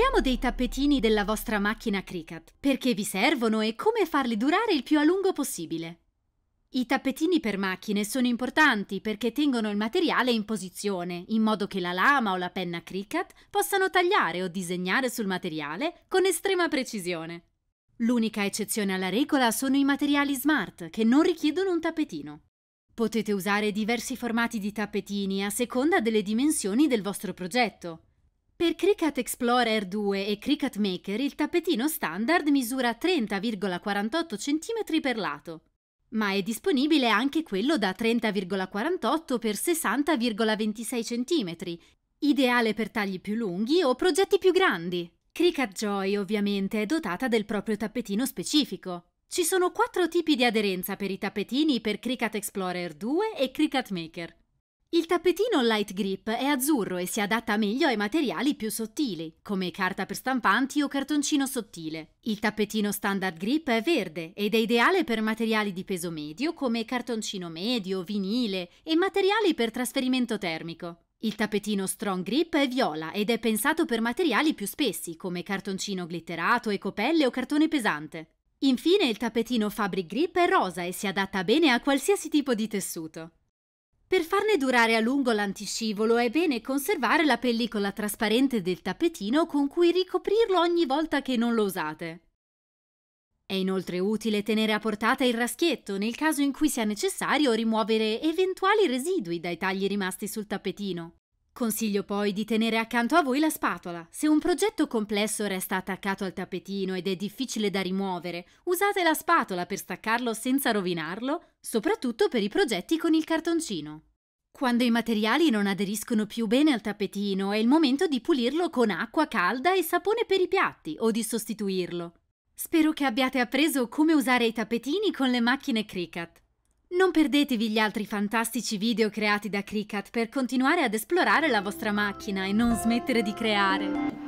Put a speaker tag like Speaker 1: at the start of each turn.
Speaker 1: Parliamo dei tappetini della vostra macchina Cricut, perché vi servono e come farli durare il più a lungo possibile. I tappetini per macchine sono importanti perché tengono il materiale in posizione, in modo che la lama o la penna Cricut possano tagliare o disegnare sul materiale con estrema precisione. L'unica eccezione alla regola sono i materiali smart, che non richiedono un tappetino. Potete usare diversi formati di tappetini a seconda delle dimensioni del vostro progetto, per Cricut Explorer 2 e Cricut Maker il tappetino standard misura 30,48 cm per lato, ma è disponibile anche quello da 30,48 x 60,26 cm, ideale per tagli più lunghi o progetti più grandi. Cricut Joy ovviamente è dotata del proprio tappetino specifico. Ci sono quattro tipi di aderenza per i tappetini per Cricut Explorer 2 e Cricut Maker. Il tappetino Light Grip è azzurro e si adatta meglio ai materiali più sottili, come carta per stampanti o cartoncino sottile. Il tappetino Standard Grip è verde ed è ideale per materiali di peso medio come cartoncino medio, vinile e materiali per trasferimento termico. Il tappetino Strong Grip è viola ed è pensato per materiali più spessi come cartoncino glitterato, ecopelle o cartone pesante. Infine il tappetino Fabric Grip è rosa e si adatta bene a qualsiasi tipo di tessuto. Per farne durare a lungo l'antiscivolo è bene conservare la pellicola trasparente del tappetino con cui ricoprirlo ogni volta che non lo usate. È inoltre utile tenere a portata il raschietto nel caso in cui sia necessario rimuovere eventuali residui dai tagli rimasti sul tappetino. Consiglio poi di tenere accanto a voi la spatola. Se un progetto complesso resta attaccato al tappetino ed è difficile da rimuovere, usate la spatola per staccarlo senza rovinarlo, soprattutto per i progetti con il cartoncino. Quando i materiali non aderiscono più bene al tappetino, è il momento di pulirlo con acqua calda e sapone per i piatti o di sostituirlo. Spero che abbiate appreso come usare i tappetini con le macchine Cricut. Non perdetevi gli altri fantastici video creati da Cricut per continuare ad esplorare la vostra macchina e non smettere di creare!